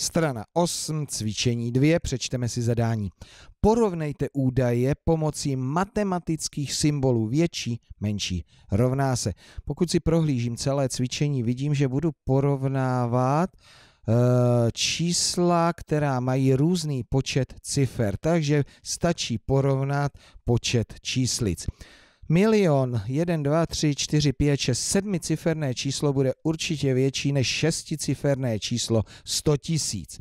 Strana 8, cvičení 2, přečteme si zadání. Porovnejte údaje pomocí matematických symbolů větší, menší. Rovná se. Pokud si prohlížím celé cvičení, vidím, že budu porovnávat eh, čísla, která mají různý počet cifer, takže stačí porovnat počet číslic. Milion, 1, 2, 3, 4, 5, 6, sedmiciferné číslo bude určitě větší než šesticiferné číslo 100 tisíc.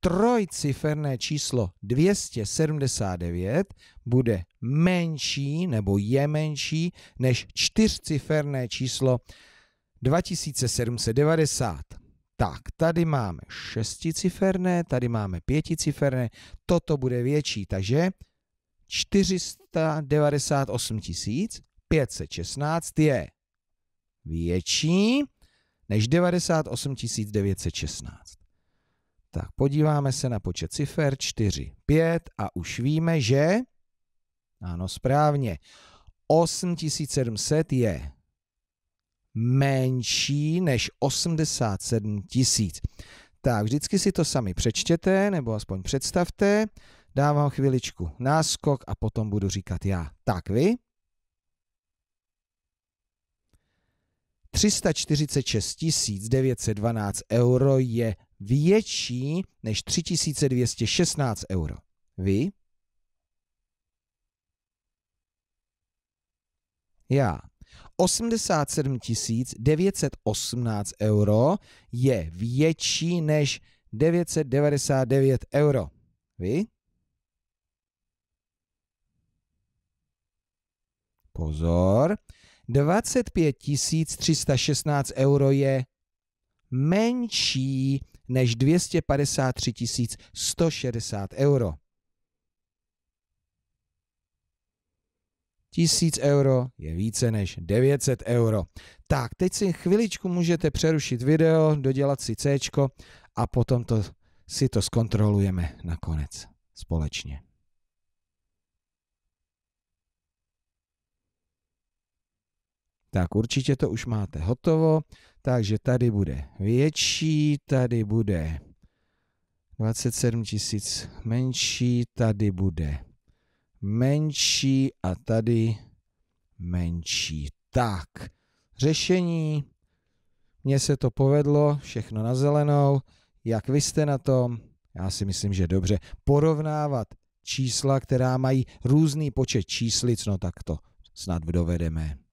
Trojciferné číslo 279 bude menší nebo je menší než čtyřciferné číslo 2790. Tak, tady máme šesticiferné, tady máme pěticiferné, toto bude větší, takže 498 516 je větší než 98 916. Tak podíváme se na počet cifer 4, 5 a už víme, že ano, správně. 8700 je menší než 87 000. Tak vždycky si to sami přečtěte, nebo aspoň představte dám vám chviličku náskok a potom budu říkat já. Tak vy? 346 912 euro je větší než 3216 euro. Vy? Já. 87 918 euro je větší než 999 euro. Vy? pozor, 25 316 euro je menší než 253 160 euro. 1000 euro je více než 900 euro. Tak, teď si chviličku můžete přerušit video, dodělat si C a potom to, si to zkontrolujeme nakonec společně. Tak určitě to už máte hotovo, takže tady bude větší, tady bude 27 tisíc menší, tady bude menší a tady menší. Tak, řešení, mně se to povedlo, všechno na zelenou, jak vy jste na tom, já si myslím, že dobře, porovnávat čísla, která mají různý počet číslic, no tak to snad dovedeme.